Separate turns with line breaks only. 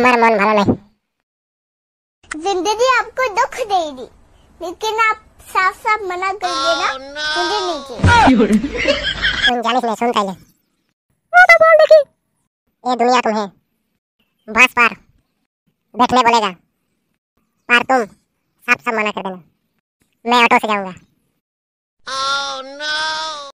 हमार मन ভালো
नहीं
जिंदगी आपको दुख दे दी लेकिन आप साफ साफ मना कर देना oh, मुझे नहीं चाहिए
तुम जाने नहीं सुन पहले वो तो बोल देगी ये दुनिया तुम्हें बस पार
बैठने बोलेगा पार तुम साफ साफ मना कर देना मैं ऑटो से जाऊंगा oh,